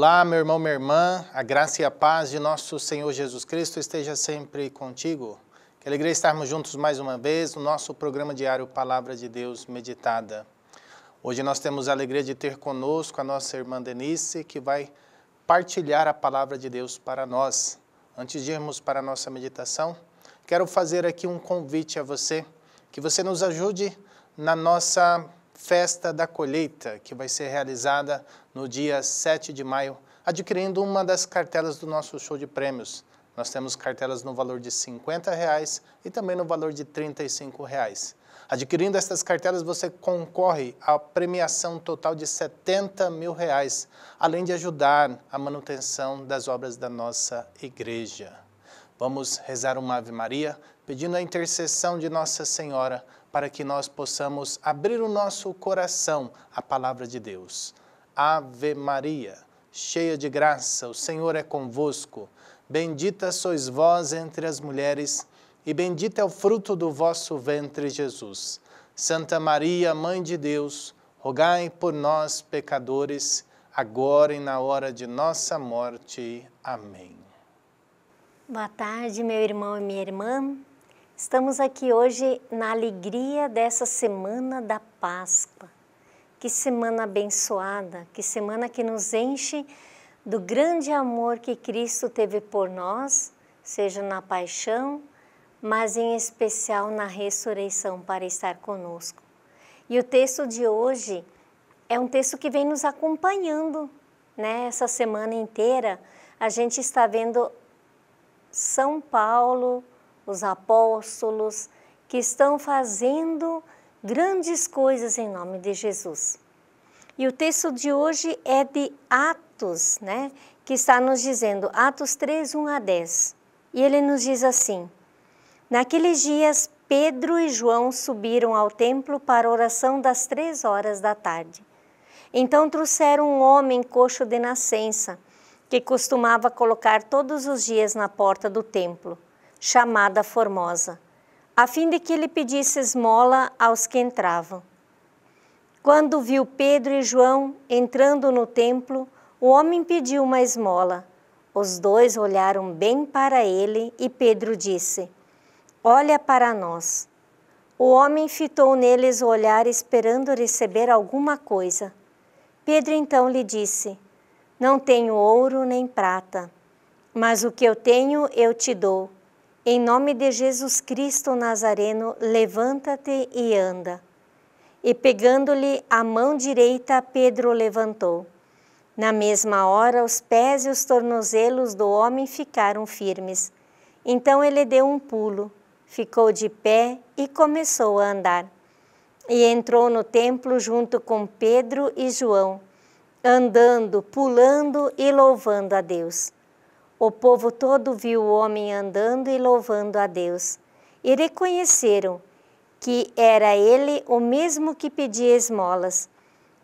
Olá, meu irmão, minha irmã, a graça e a paz de nosso Senhor Jesus Cristo esteja sempre contigo. Que alegria estarmos juntos mais uma vez no nosso programa diário Palavra de Deus Meditada. Hoje nós temos a alegria de ter conosco a nossa irmã Denise, que vai partilhar a palavra de Deus para nós. Antes de irmos para a nossa meditação, quero fazer aqui um convite a você, que você nos ajude na nossa Festa da Colheita, que vai ser realizada no dia 7 de maio, adquirindo uma das cartelas do nosso show de prêmios. Nós temos cartelas no valor de R$ reais e também no valor de R$ 35. Reais. Adquirindo estas cartelas, você concorre à premiação total de R$ 70 mil, reais, além de ajudar a manutenção das obras da nossa igreja. Vamos rezar uma Ave Maria, pedindo a intercessão de Nossa Senhora para que nós possamos abrir o nosso coração à palavra de Deus. Ave Maria, cheia de graça, o Senhor é convosco. Bendita sois vós entre as mulheres, e bendito é o fruto do vosso ventre, Jesus. Santa Maria, Mãe de Deus, rogai por nós, pecadores, agora e na hora de nossa morte. Amém. Boa tarde, meu irmão e minha irmã. Estamos aqui hoje na alegria dessa semana da Páscoa. Que semana abençoada, que semana que nos enche do grande amor que Cristo teve por nós, seja na paixão, mas em especial na ressurreição para estar conosco. E o texto de hoje é um texto que vem nos acompanhando, né? Essa semana inteira a gente está vendo São Paulo, os apóstolos, que estão fazendo grandes coisas em nome de Jesus. E o texto de hoje é de Atos, né? Que está nos dizendo, Atos 3, 1 a 10. E ele nos diz assim: Naqueles dias, Pedro e João subiram ao templo para a oração das três horas da tarde. Então trouxeram um homem coxo de nascença, que costumava colocar todos os dias na porta do templo chamada Formosa, a fim de que ele pedisse esmola aos que entravam. Quando viu Pedro e João entrando no templo, o homem pediu uma esmola. Os dois olharam bem para ele e Pedro disse: Olha para nós. O homem fitou neles o olhar esperando receber alguma coisa. Pedro então lhe disse: Não tenho ouro nem prata, mas o que eu tenho eu te dou. Em nome de Jesus Cristo Nazareno, levanta-te e anda. E pegando-lhe a mão direita, Pedro levantou. Na mesma hora, os pés e os tornozelos do homem ficaram firmes. Então ele deu um pulo, ficou de pé e começou a andar. E entrou no templo junto com Pedro e João, andando, pulando e louvando a Deus. O povo todo viu o homem andando e louvando a Deus. E reconheceram que era ele o mesmo que pedia esmolas,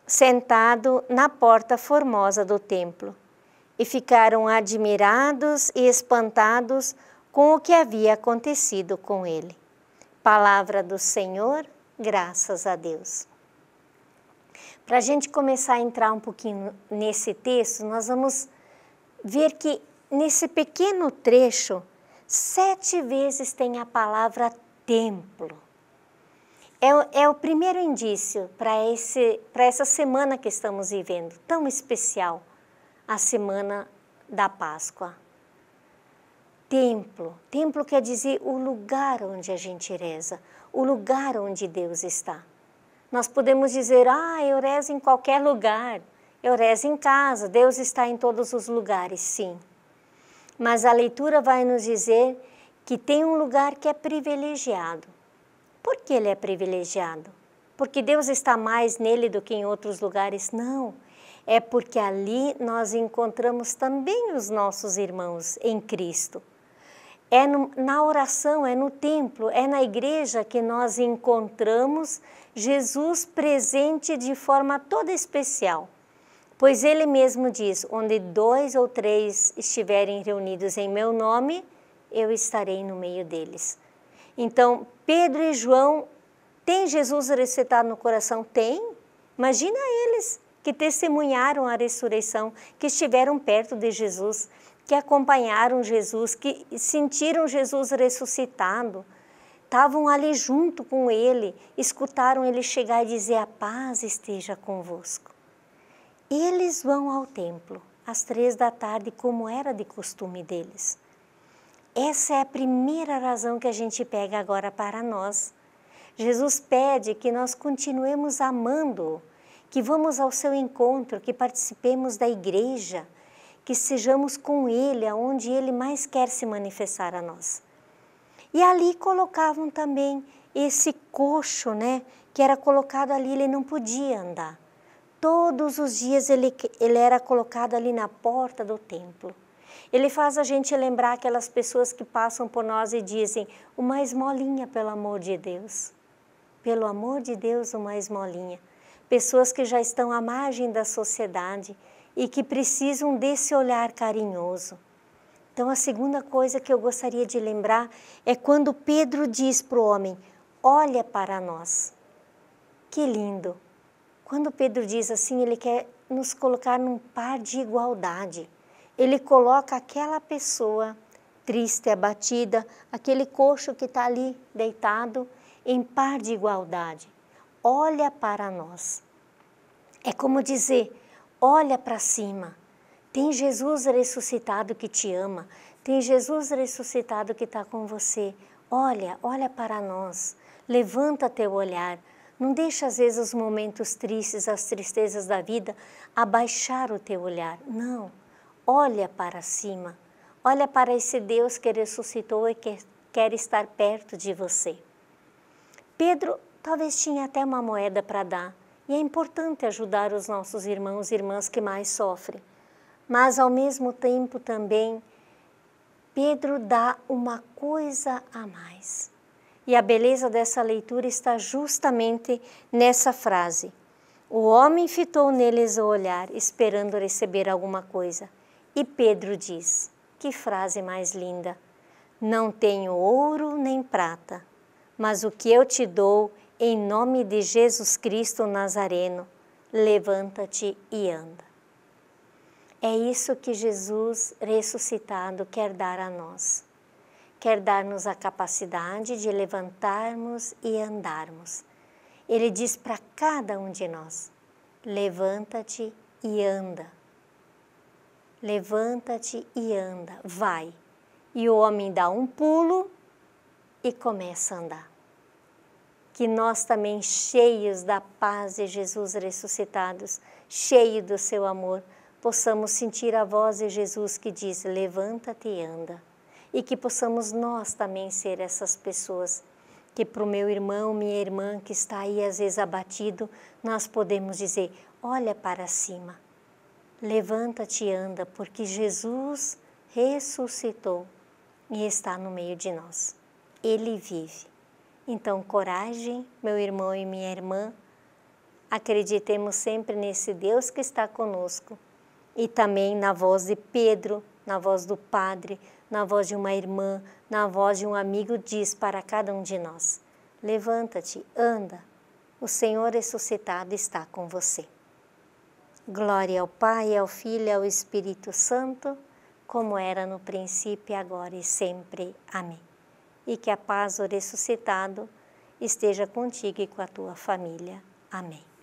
sentado na porta formosa do templo. E ficaram admirados e espantados com o que havia acontecido com ele. Palavra do Senhor, graças a Deus. Para a gente começar a entrar um pouquinho nesse texto, nós vamos ver que nesse pequeno trecho, sete vezes tem a palavra templo. É, é o primeiro indício para essa semana que estamos vivendo, tão especial, a semana da Páscoa. Templo. Templo quer dizer o lugar onde a gente reza, o lugar onde Deus está. Nós podemos dizer, ah, eu rezo em qualquer lugar, eu rezo em casa, Deus está em todos os lugares, sim. Mas a leitura vai nos dizer que tem um lugar que é privilegiado. Por que ele é privilegiado? Porque Deus está mais nele do que em outros lugares? Não. É porque ali nós encontramos também os nossos irmãos em Cristo. É no, na oração, é no templo, é na igreja que nós encontramos Jesus presente de forma toda especial. Pois ele mesmo diz: onde dois ou três estiverem reunidos em meu nome, eu estarei no meio deles. Então, Pedro e João, tem Jesus ressuscitado no coração? Tem. Imagina eles que testemunharam a ressurreição, que estiveram perto de Jesus, que acompanharam Jesus, que sentiram Jesus ressuscitado estavam ali junto com ele, escutaram ele chegar e dizer: A paz esteja convosco. Eles vão ao templo às três da tarde, como era de costume deles. Essa é a primeira razão que a gente pega agora para nós. Jesus pede que nós continuemos amando, que vamos ao seu encontro, que participemos da igreja, que sejamos com ele aonde ele mais quer se manifestar a nós. E ali colocavam também esse coxo, né, que era colocado ali, ele não podia andar. Todos os dias ele, ele era colocado ali na porta do templo. Ele faz a gente lembrar aquelas pessoas que passam por nós e dizem: uma esmolinha, pelo amor de Deus. Pelo amor de Deus, uma esmolinha. Pessoas que já estão à margem da sociedade e que precisam desse olhar carinhoso. Então, a segunda coisa que eu gostaria de lembrar é quando Pedro diz para o homem: Olha para nós. Que lindo! Quando Pedro diz assim, ele quer nos colocar num par de igualdade. Ele coloca aquela pessoa triste, abatida, aquele coxo que está ali deitado, em par de igualdade. Olha para nós. É como dizer: olha para cima. Tem Jesus ressuscitado que te ama. Tem Jesus ressuscitado que está com você. Olha, olha para nós. Levanta teu olhar. Não deixa às vezes os momentos tristes, as tristezas da vida abaixar o teu olhar. Não. Olha para cima. Olha para esse Deus que ressuscitou e que quer estar perto de você. Pedro talvez tinha até uma moeda para dar, e é importante ajudar os nossos irmãos e irmãs que mais sofrem. Mas ao mesmo tempo também Pedro dá uma coisa a mais. E a beleza dessa leitura está justamente nessa frase. O homem fitou neles o olhar, esperando receber alguma coisa. E Pedro diz: Que frase mais linda! Não tenho ouro nem prata, mas o que eu te dou, em nome de Jesus Cristo Nazareno, levanta-te e anda. É isso que Jesus ressuscitado quer dar a nós quer dar-nos a capacidade de levantarmos e andarmos. Ele diz para cada um de nós: levanta-te e anda. Levanta-te e anda, vai. E o homem dá um pulo e começa a andar. Que nós também, cheios da paz de Jesus ressuscitados, cheios do seu amor, possamos sentir a voz de Jesus que diz: levanta-te e anda e que possamos nós também ser essas pessoas que para o meu irmão, minha irmã que está aí às vezes abatido, nós podemos dizer: olha para cima, levanta-te e anda, porque Jesus ressuscitou e está no meio de nós. Ele vive. Então, coragem, meu irmão e minha irmã, acreditemos sempre nesse Deus que está conosco e também na voz de Pedro, na voz do Padre, na voz de uma irmã, na voz de um amigo, diz para cada um de nós: Levanta-te, anda, o Senhor ressuscitado está com você. Glória ao Pai, ao Filho e ao Espírito Santo, como era no princípio, agora e sempre. Amém. E que a paz do ressuscitado esteja contigo e com a tua família. Amém.